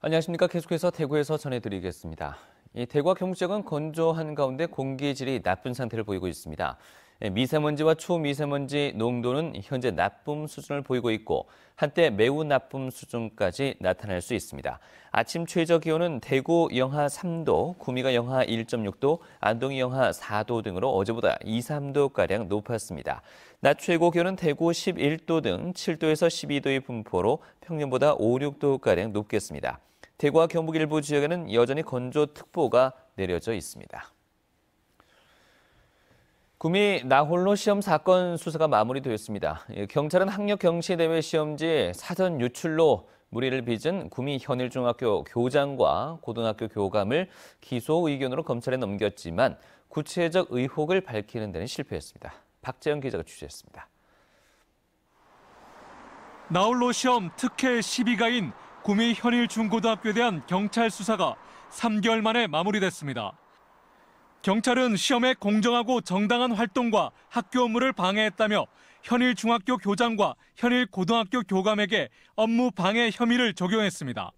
안녕하십니까. 계속해서 대구에서 전해드리겠습니다. 이 대구와 경북지역은 건조한 가운데 공기질이 의 나쁜 상태를 보이고 있습니다. 예, 미세먼지와 초미세먼지 농도는 현재 나쁨 수준을 보이고 있고 한때 매우 나쁨 수준까지 나타날 수 있습니다. 아침 최저 기온은 대구 영하 3도, 구미가 영하 1.6도, 안동이 영하 4도 등으로 어제보다 2, 3도가량 높았습니다. 낮 최고 기온은 대구 11도 등 7도에서 12도의 분포로 평년보다 5, 6도가량 높겠습니다. 대구와 경북 일부 지역에는 여전히 건조특보가 내려져 있습니다. 구미 나홀로 시험 사건 수사가 마무리되었습니다. 예, 경찰은 학력 경시 대회 시험지 사전 유출로 무리를 빚은 구미 현일중학교 교장과 고등학교 교감을 기소 의견으로 검찰에 넘겼지만 구체적 의혹을 밝히는 데는 실패했습니다. 박재영 기자가 취재했습니다. 나홀로 시험 특혜 시비가인 구미 현일중고등학교에 대한 경찰 수사가 3개월 만에 마무리됐습니다. 경찰은 시험의 공정하고 정당한 활동과 학교 업무를 방해했다며 현일 중학교 교장과 현일 고등학교 교감에게 업무 방해 혐의를 적용했습니다.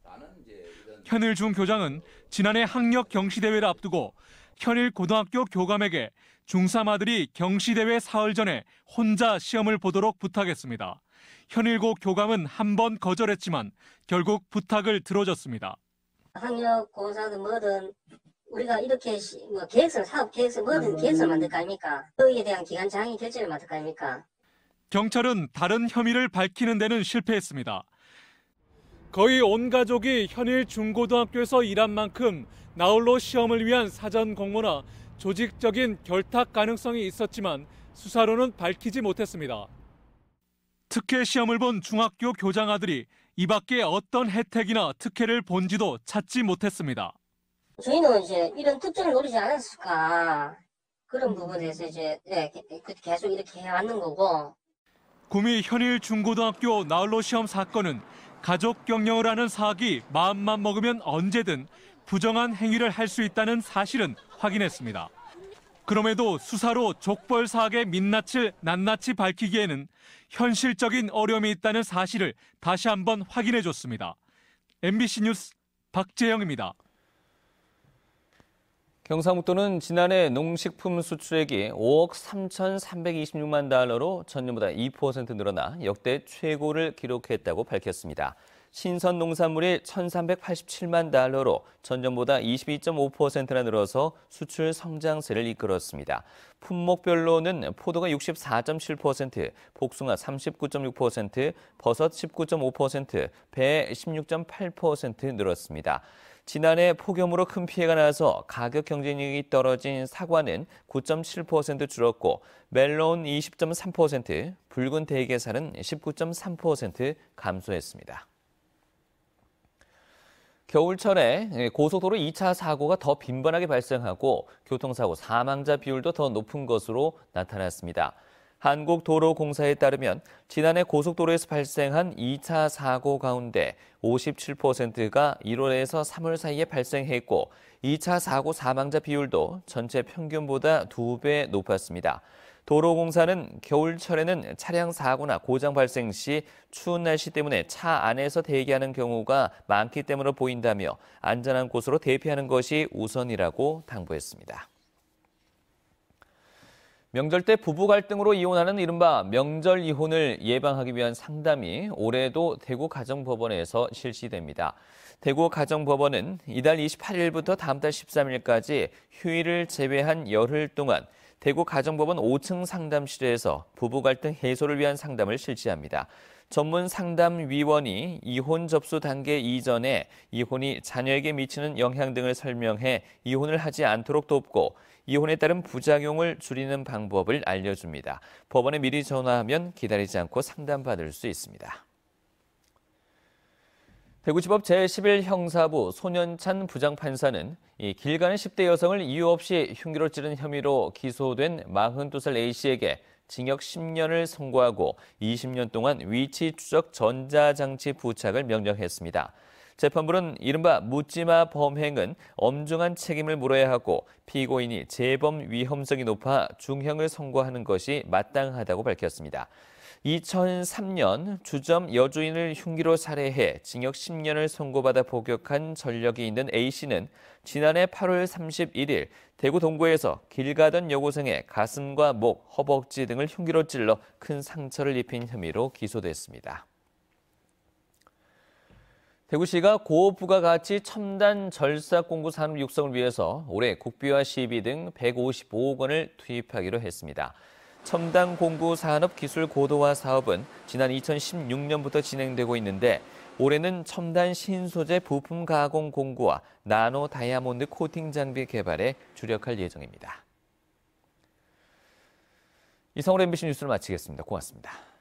현일 중 교장은 지난해 학력 경시대회를 앞두고 현일 고등학교 교감에게 중3 아들이 경시대회 사흘 전에 혼자 시험을 보도록 부탁했습니다. 현일고 교감은 한 번 거절했지만 결국 부탁을 들어줬습니다. 학력 고사든 뭐든 우리가 이렇게 시, 뭐 계획서, 사업 계획서, 뭐든 계획서를 만들 거 아닙니까? 거기에 대한 기간 장애 결제를 맡을 거 아닙니까? 경찰은 다른 혐의를 밝히는 데는 실패했습니다. 거의 온 가족이 현일 중고등학교에서 일한 만큼 나홀로 시험을 위한 사전 공모나 조직적인 결탁 가능성이 있었지만 수사로는 밝히지 못했습니다. 특혜 시험을 본 중학교 교장 아들이 이 밖에 어떤 혜택이나 특혜를 본지도 찾지 못했습니다. 주인은 이제 이런 특전을 노리지 않았을까 그런 음. 부분에서 이제 네, 계속 이렇게 해왔는 거고. 구미 현일 중고등학교 나홀로 시험 사건은 가족 경영을 하는 사학이 마음만 먹으면 언제든 부정한 행위를 할 수 있다는 사실은 확인했습니다. 그럼에도 수사로 족벌 사학의 민낯을 낱낱이 밝히기에는 현실적인 어려움이 있다는 사실을 다시 한번 확인해 줬습니다. MBC 뉴스 박재영입니다. 경상북도는 지난해 농식품 수출액이 5억 3,326만 달러로 전년보다 2% 늘어나 역대 최고를 기록했다고 밝혔습니다. 신선 농산물이 1,387만 달러로 전년보다 22.5%나 늘어서 수출 성장세를 이끌었습니다. 품목별로는 포도가 64.7%, 복숭아 39.6%, 버섯 19.5%, 배 16.8% 늘었습니다. 지난해 폭염으로 큰 피해가 나서 가격 경쟁력이 떨어진 사과는 9.7% 줄었고 멜론 20.3%, 붉은 대게살은 19.3% 감소했습니다. 겨울철에 고속도로 2차 사고가 더 빈번하게 발생하고 교통사고 사망자 비율도 더 높은 것으로 나타났습니다. 한국도로공사에 따르면 지난해 고속도로에서 발생한 2차 사고 가운데 57%가 1월에서 3월 사이에 발생했고 2차 사고 사망자 비율도 전체 평균보다 2배 높았습니다. 도로공사는 겨울철에는 차량 사고나 고장 발생 시 추운 날씨 때문에 차 안에서 대기하는 경우가 많기 때문에 보인다며 안전한 곳으로 대피하는 것이 우선이라고 당부했습니다. 명절 때 부부 갈등으로 이혼하는 이른바 명절 이혼을 예방하기 위한 상담이 올해도 대구 가정법원에서 실시됩니다. 대구 가정법원은 이달 28일부터 다음 달 13일까지 휴일을 제외한 열흘 동안 대구 가정법원 5층 상담실에서 부부 갈등 해소를 위한 상담을 실시합니다. 전문 상담위원이 이혼 접수 단계 이전에 이혼이 자녀에게 미치는 영향 등을 설명해 이혼을 하지 않도록 돕고 이혼에 따른 부작용을 줄이는 방법을 알려줍니다. 법원에 미리 전화하면 기다리지 않고 상담받을 수 있습니다. 대구지법 제11형사부 소년찬 부장판사는 이길 가는 10대 여성을 이유 없이 흉기로 찌른 혐의로 기소된 42살 A씨에게 징역 10년을 선고하고 20년 동안 위치 추적 전자장치 부착을 명령했습니다. 재판부는 이른바 묻지마 범행은 엄중한 책임을 물어야 하고 피고인이 재범 위험성이 높아 중형을 선고하는 것이 마땅하다고 밝혔습니다. 2003년 주점 여주인을 흉기로 살해해 징역 10년을 선고받아 복역한 전력이 있는 A씨는 지난해 8월 31일 대구 동구에서 길 가던 여고생의 가슴과 목, 허벅지 등을 흉기로 찔러 큰 상처를 입힌 혐의로 기소됐습니다. 대구시가 고부가가치 첨단 절삭공구 산업 육성을 위해서 올해 국비와 시비 등 155억 원을 투입하기로 했습니다. 첨단 공구 산업 기술 고도화 사업은 지난 2016년부터 진행되고 있는데 올해는 첨단 신소재 부품 가공 공구와 나노 다이아몬드 코팅 장비 개발에 주력할 예정입니다. 이성으로 MBC 뉴스를 마치겠습니다. 고맙습니다.